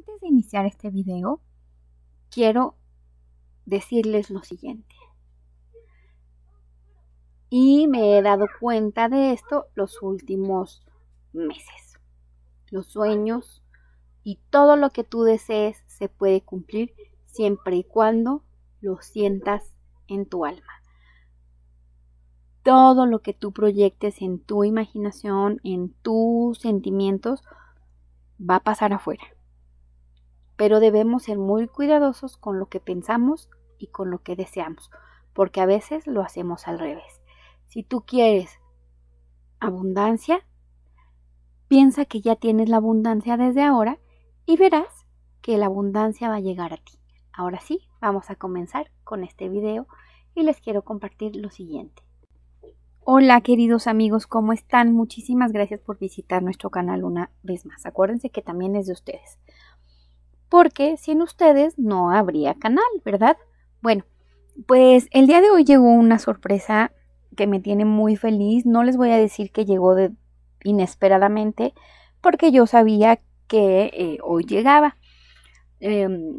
antes de iniciar este video, quiero decirles lo siguiente. Y me he dado cuenta de esto los últimos meses. Los sueños y todo lo que tú desees se puede cumplir siempre y cuando lo sientas en tu alma. Todo lo que tú proyectes en tu imaginación, en tus sentimientos, va a pasar afuera pero debemos ser muy cuidadosos con lo que pensamos y con lo que deseamos, porque a veces lo hacemos al revés. Si tú quieres abundancia, piensa que ya tienes la abundancia desde ahora y verás que la abundancia va a llegar a ti. Ahora sí, vamos a comenzar con este video y les quiero compartir lo siguiente. Hola queridos amigos, ¿cómo están? Muchísimas gracias por visitar nuestro canal una vez más. Acuérdense que también es de ustedes porque sin ustedes no habría canal, ¿verdad? Bueno, pues el día de hoy llegó una sorpresa que me tiene muy feliz. No les voy a decir que llegó inesperadamente, porque yo sabía que eh, hoy llegaba. Em,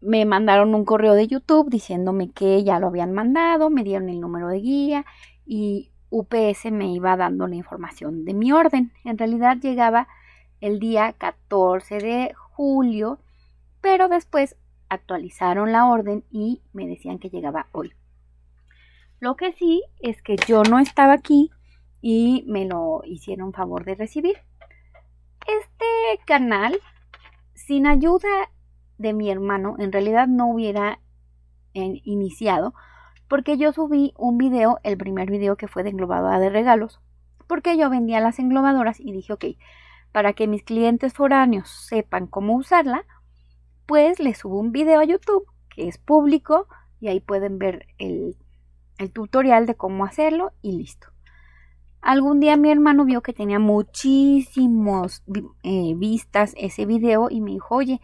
me mandaron un correo de YouTube diciéndome que ya lo habían mandado, me dieron el número de guía y UPS me iba dando la información de mi orden. En realidad llegaba el día 14 de julio, pero después actualizaron la orden y me decían que llegaba hoy. Lo que sí es que yo no estaba aquí y me lo hicieron favor de recibir. Este canal, sin ayuda de mi hermano, en realidad no hubiera eh, iniciado porque yo subí un video, el primer video que fue de englobadora de regalos, porque yo vendía las englobadoras y dije, ok, para que mis clientes foráneos sepan cómo usarla, pues les subo un video a YouTube que es público y ahí pueden ver el, tutorial de cómo hacerlo y listo. Algún día mi hermano vio que tenía muchísimos eh, vistas ese video y me dijo, oye,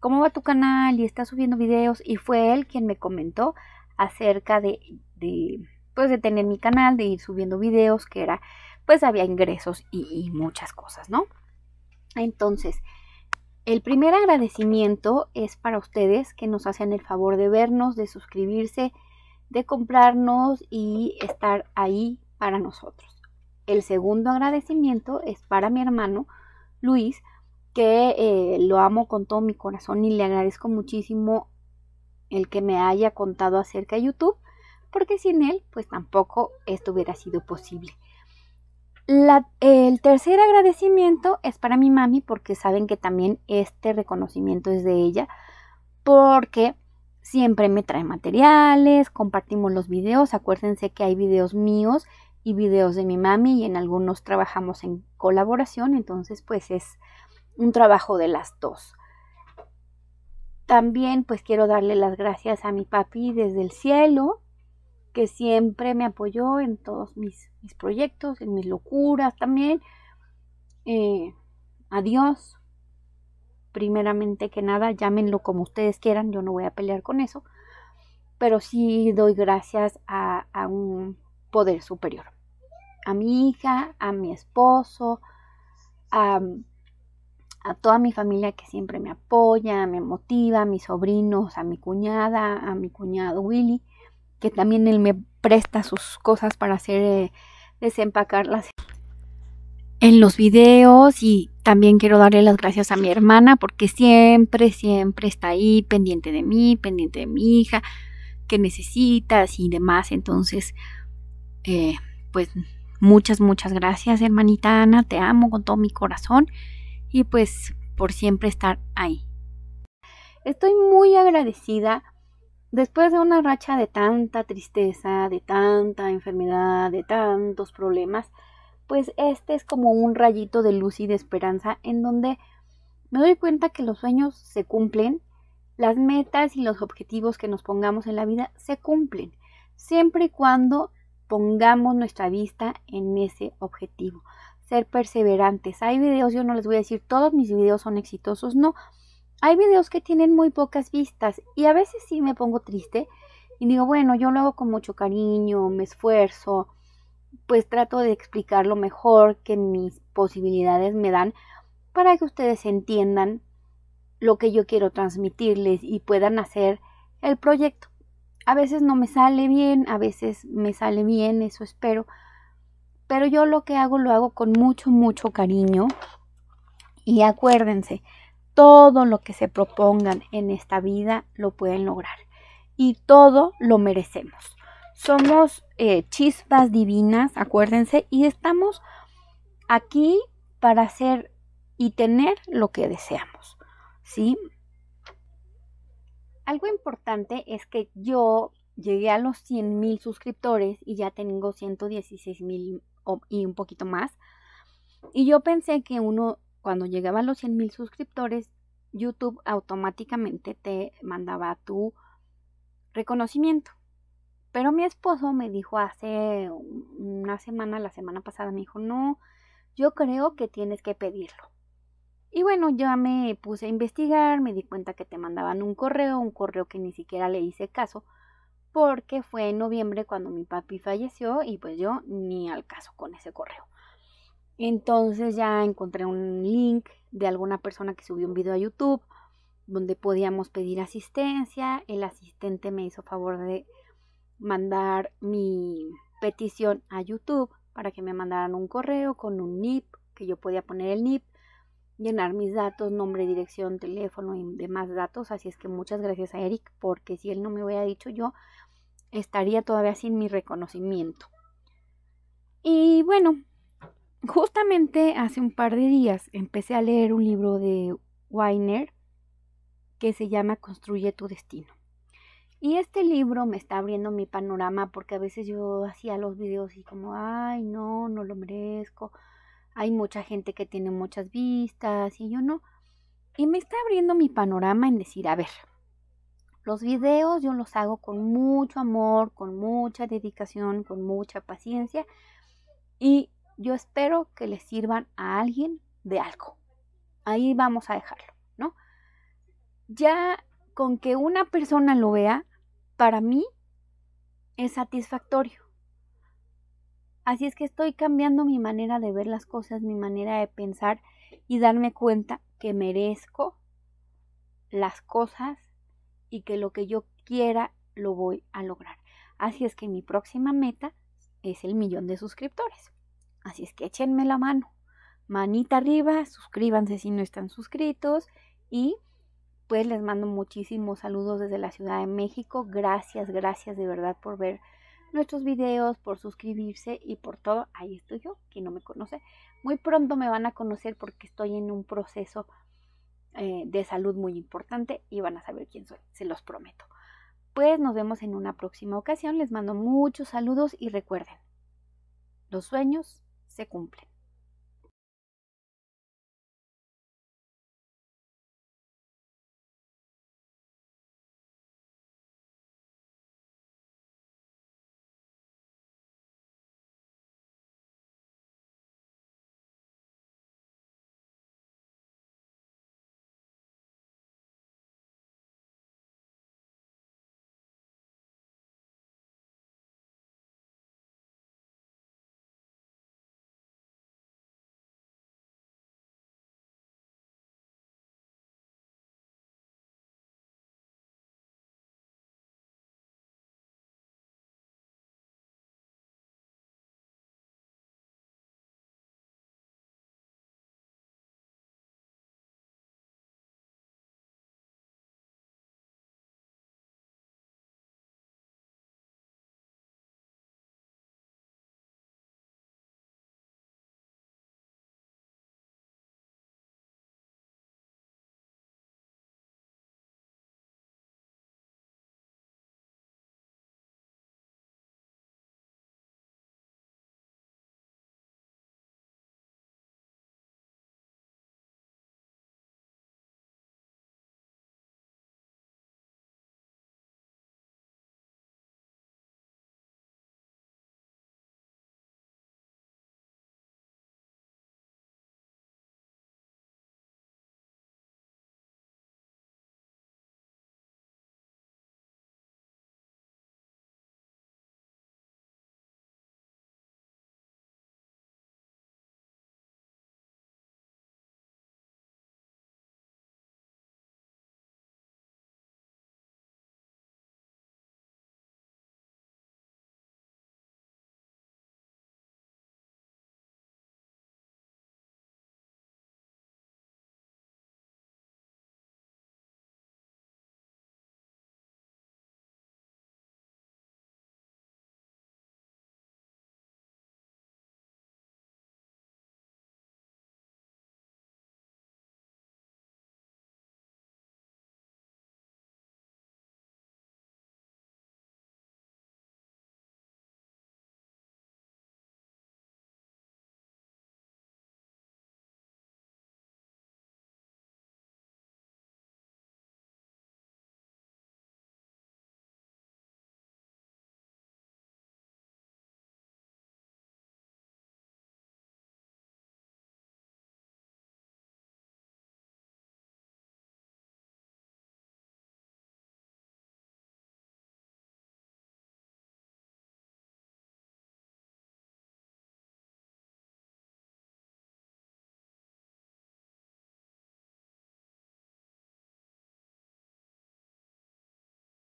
¿cómo va tu canal? Y está subiendo videos. Y fue él quien me comentó acerca de, de, pues, de tener mi canal, de ir subiendo videos, que era pues había ingresos y, muchas cosas, ¿no? Entonces, el primer agradecimiento es para ustedes que nos hacen el favor de vernos, de suscribirse, de comprarnos y estar ahí para nosotros. El segundo agradecimiento es para mi hermano Luis, que eh, lo amo con todo mi corazón y le agradezco muchísimo el que me haya contado acerca de YouTube, porque sin él pues tampoco esto hubiera sido posible el tercer agradecimiento es para mi mami porque saben que también este reconocimiento es de ella porque siempre me trae materiales, compartimos los videos, acuérdense que hay videos míos y videos de mi mami y en algunos trabajamos en colaboración, entonces pues es un trabajo de las dos. También pues quiero darle las gracias a mi papi desde el cielo que siempre me apoyó en todos mis, proyectos, en mis locuras también. Eh, adiós, primeramente que nada, llámenlo como ustedes quieran, yo no voy a pelear con eso, pero sí doy gracias a, un poder superior, a mi hija, a mi esposo, a, a toda mi familia que siempre me apoya, me motiva, a mis sobrinos, a mi cuñada, a mi cuñado Willy que también él me presta sus cosas para hacer eh, desempacarlas en los videos y también quiero darle las gracias a mi hermana porque siempre, siempre está ahí pendiente de mí, pendiente de mi hija, que necesitas y demás. Entonces, eh, pues muchas, muchas gracias hermanita Ana, te amo con todo mi corazón y pues por siempre estar ahí. Estoy muy agradecida Después de una racha de tanta tristeza, de tanta enfermedad, de tantos problemas, pues este es como un rayito de luz y de esperanza en donde me doy cuenta que los sueños se cumplen, las metas y los objetivos que nos pongamos en la vida se cumplen, siempre y cuando pongamos nuestra vista en ese objetivo. Ser perseverantes. Hay videos, yo no les voy a decir todos mis videos son exitosos, no, hay videos que tienen muy pocas vistas y a veces sí me pongo triste y digo, bueno, yo lo hago con mucho cariño, me esfuerzo, pues trato de explicar lo mejor que mis posibilidades me dan para que ustedes entiendan lo que yo quiero transmitirles y puedan hacer el proyecto. A veces no me sale bien, a veces me sale bien, eso espero. Pero yo lo que hago lo hago con mucho, mucho cariño. Y acuérdense, todo lo que se propongan en esta vida lo pueden lograr y todo lo merecemos. Somos eh, chispas divinas, acuérdense, y estamos aquí para hacer y tener lo que deseamos, ¿sí? Algo importante es que yo llegué a los 100 mil suscriptores y ya tengo 116 mil y un poquito más. Y yo pensé que uno cuando llegaban los 100.000 suscriptores, YouTube automáticamente te mandaba tu reconocimiento. Pero mi esposo me dijo hace una semana, la semana pasada, me dijo, no, yo creo que tienes que pedirlo. Y bueno, ya me puse a investigar, me di cuenta que te mandaban un correo, un correo que ni siquiera le hice caso, porque fue en noviembre cuando mi papi falleció y pues yo ni al caso con ese correo. Entonces ya encontré un link de alguna persona que subió un video a YouTube donde podíamos pedir asistencia. El asistente me hizo favor de mandar mi petición a YouTube para que me mandaran un correo con un NIP, que yo podía poner el NIP, llenar mis datos, nombre, dirección, teléfono y demás datos. Así es que muchas gracias a Eric, porque si él no me hubiera dicho yo, estaría todavía sin mi reconocimiento. Y bueno, justamente hace un par de días empecé a leer un libro de Weiner que se llama Construye tu destino. Y este libro me está abriendo mi panorama porque a veces yo hacía los videos y como, ay, no, no lo merezco. Hay mucha gente que tiene muchas vistas y yo no. Y me está abriendo mi panorama en decir, a ver, los videos yo los hago con mucho amor, con mucha dedicación, con mucha paciencia. Y yo espero que le sirvan a alguien de algo. Ahí vamos a dejarlo, ¿no? Ya con que una persona lo vea, para mí es satisfactorio. Así es que estoy cambiando mi manera de ver las cosas, mi manera de pensar y darme cuenta que merezco las cosas y que lo que yo quiera lo voy a lograr. Así es que mi próxima meta es el millón de suscriptores. Así es que échenme la mano. Manita arriba, suscríbanse si no están suscritos y pues les mando muchísimos saludos desde la Ciudad de México. Gracias, gracias de verdad por ver nuestros videos, por suscribirse y por todo. Ahí estoy yo, quien no me conoce. Muy pronto me van a conocer porque estoy en un proceso eh, de salud muy importante y van a saber quién soy, se los prometo. Pues nos vemos en una próxima ocasión. Les mando muchos saludos y recuerden, los sueños se cumple.